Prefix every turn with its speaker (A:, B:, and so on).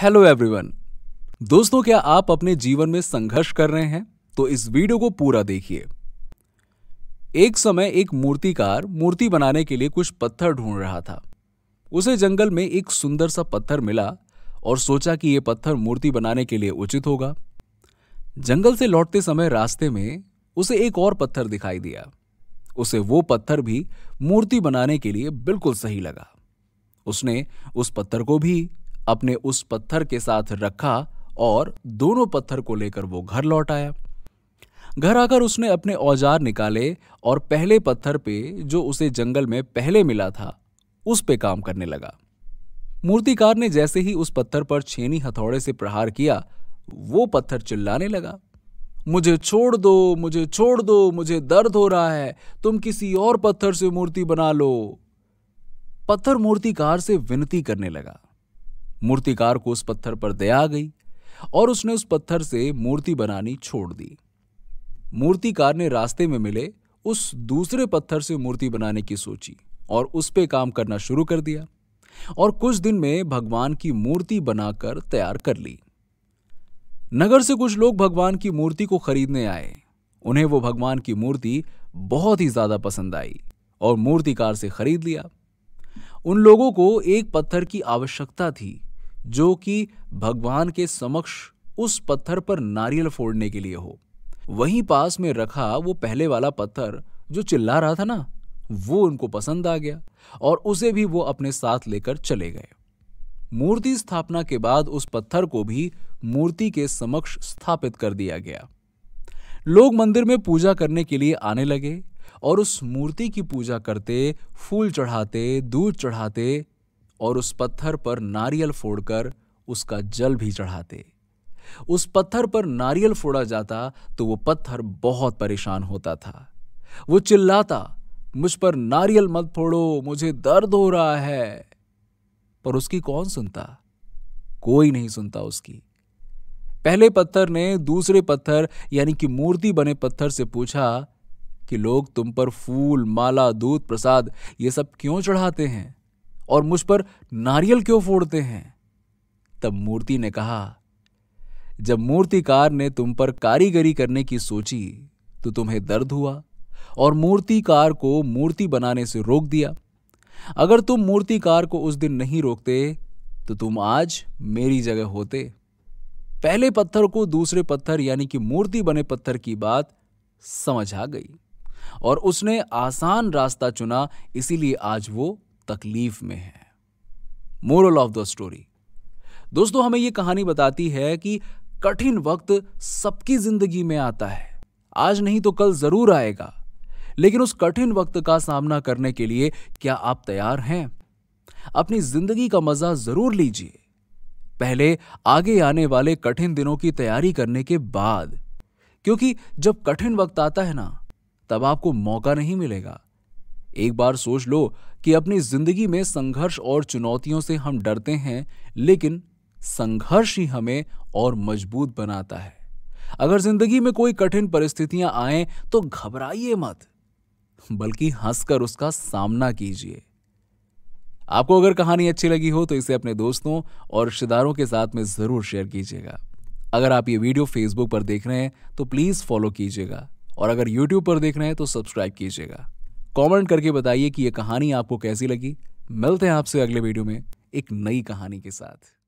A: hello everyone दोस्तों क्या आप अपने जीवन में संघर्ष कर रहे हैं तो इस वीडियो को पूरा देखिए एक समय एक मूर्तिकार मूर्ति बनाने के लिए कुछ पत्थर ढूंढ रहा था उसे जंगल में एक सुंदर सा पत्थर मिला और सोचा कि यह पत्थर मूर्ति बनाने के लिए उचित होगा जंगल से लौटते समय रास्ते में उसे एक और पत्थर दिखाई दिया उसे वो पत्थर भी मूर्ति बनाने के लिए बिल्कुल सही लगा उसने उस पत्थर को भी अपने उस पत्थर के साथ रखा और दोनों पत्थर को लेकर वो घर लौट आया घर आकर उसने अपने औजार निकाले और पहले पत्थर पे जो उसे जंगल में पहले मिला था उस पे काम करने लगा मूर्तिकार ने जैसे ही उस पत्थर पर छेनी हथौड़े से प्रहार किया वो पत्थर चिल्लाने लगा मुझे छोड़ दो मुझे छोड़ दो मुझे दर्द हो रहा है तुम किसी और पत्थर से मूर्ति बना लो पत्थर मूर्तिकार से विनती करने लगा मूर्तिकार को उस पत्थर पर दया आ गई और उसने उस पत्थर से मूर्ति बनानी छोड़ दी मूर्तिकार ने रास्ते में मिले उस दूसरे पत्थर से मूर्ति बनाने की सोची और उस पर काम करना शुरू कर दिया और कुछ दिन में भगवान की मूर्ति बनाकर तैयार कर ली नगर से कुछ लोग भगवान की मूर्ति को खरीदने आए उन्हें वो भगवान की मूर्ति बहुत ही ज्यादा पसंद आई और मूर्तिकार से खरीद लिया उन लोगों को एक पत्थर की आवश्यकता थी जो कि भगवान के समक्ष उस पत्थर पर नारियल फोड़ने के लिए हो वहीं पास में रखा वो पहले वाला पत्थर जो चिल्ला रहा था ना वो उनको पसंद आ गया और उसे भी वो अपने साथ लेकर चले गए मूर्ति स्थापना के बाद उस पत्थर को भी मूर्ति के समक्ष स्थापित कर दिया गया लोग मंदिर में पूजा करने के लिए आने लगे और उस मूर्ति की पूजा करते फूल चढ़ाते दूध चढ़ाते और उस पत्थर पर नारियल फोड़कर उसका जल भी चढ़ाते उस पत्थर पर नारियल फोड़ा जाता तो वो पत्थर बहुत परेशान होता था वो चिल्लाता मुझ पर नारियल मत फोड़ो मुझे दर्द हो रहा है पर उसकी कौन सुनता कोई नहीं सुनता उसकी पहले पत्थर ने दूसरे पत्थर यानी कि मूर्ति बने पत्थर से पूछा कि लोग तुम पर फूल माला दूध प्रसाद ये सब क्यों चढ़ाते हैं और मुझ पर नारियल क्यों फोड़ते हैं तब मूर्ति ने कहा जब मूर्तिकार ने तुम पर कारीगरी करने की सोची तो तुम्हें दर्द हुआ और मूर्तिकार को मूर्ति बनाने से रोक दिया अगर तुम मूर्तिकार को उस दिन नहीं रोकते तो तुम आज मेरी जगह होते पहले पत्थर को दूसरे पत्थर यानी कि मूर्ति बने पत्थर की बात समझ आ गई और उसने आसान रास्ता चुना इसीलिए आज वो तकलीफ में है मोरल ऑफ द स्टोरी दोस्तों हमें यह कहानी बताती है कि कठिन वक्त सबकी जिंदगी में आता है आज नहीं तो कल जरूर आएगा लेकिन उस कठिन वक्त का सामना करने के लिए क्या आप तैयार हैं अपनी जिंदगी का मजा जरूर लीजिए पहले आगे आने वाले कठिन दिनों की तैयारी करने के बाद क्योंकि जब कठिन वक्त आता है ना तब आपको मौका नहीं मिलेगा एक बार सोच लो कि अपनी जिंदगी में संघर्ष और चुनौतियों से हम डरते हैं लेकिन संघर्ष ही हमें और मजबूत बनाता है अगर जिंदगी में कोई कठिन परिस्थितियां आए तो घबराइए मत बल्कि हंसकर उसका सामना कीजिए आपको अगर कहानी अच्छी लगी हो तो इसे अपने दोस्तों और रिश्तेदारों के साथ में ज़रूर शेयर कीजिएगा अगर आप ये वीडियो फेसबुक पर देख रहे हैं तो प्लीज़ फॉलो कीजिएगा और अगर यूट्यूब पर देख रहे हैं तो सब्सक्राइब कीजिएगा कमेंट करके बताइए कि ये कहानी आपको कैसी लगी मिलते हैं आपसे अगले वीडियो में एक नई कहानी के साथ